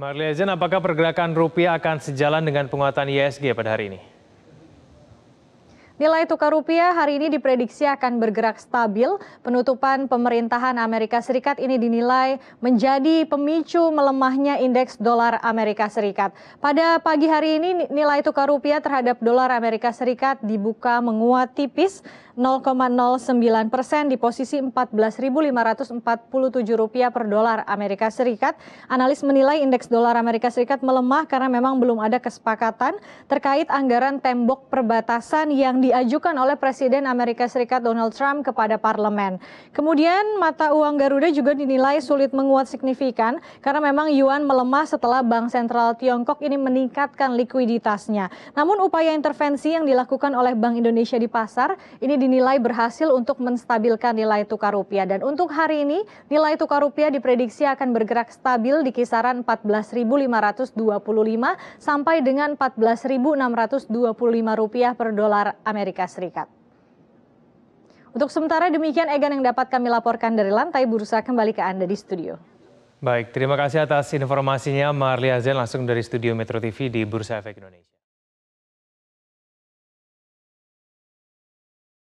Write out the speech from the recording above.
Marli Ezen, apakah pergerakan rupiah akan sejalan dengan penguatan ISG pada hari ini? Nilai tukar rupiah hari ini diprediksi akan bergerak stabil. Penutupan pemerintahan Amerika Serikat ini dinilai menjadi pemicu melemahnya indeks dolar Amerika Serikat. Pada pagi hari ini nilai tukar rupiah terhadap dolar Amerika Serikat dibuka menguat tipis 0,09 persen di posisi 14.547 rupiah per dolar Amerika Serikat. Analis menilai indeks dolar Amerika Serikat melemah karena memang belum ada kesepakatan terkait anggaran tembok perbatasan yang di diajukan oleh Presiden Amerika Serikat Donald Trump kepada parlemen. Kemudian mata uang Garuda juga dinilai sulit menguat signifikan karena memang yuan melemah setelah Bank Sentral Tiongkok ini meningkatkan likuiditasnya. Namun upaya intervensi yang dilakukan oleh Bank Indonesia di pasar ini dinilai berhasil untuk menstabilkan nilai tukar rupiah dan untuk hari ini nilai tukar rupiah diprediksi akan bergerak stabil di kisaran 14.525 sampai dengan 14.625 rupiah per dolar Amerika. Amerika Serikat. Untuk sementara demikian Egan yang dapat kami laporkan dari lantai bursa kembali ke Anda di studio. Baik, terima kasih atas informasinya Marli Azan langsung dari studio Metro TV di Bursa Efek Indonesia.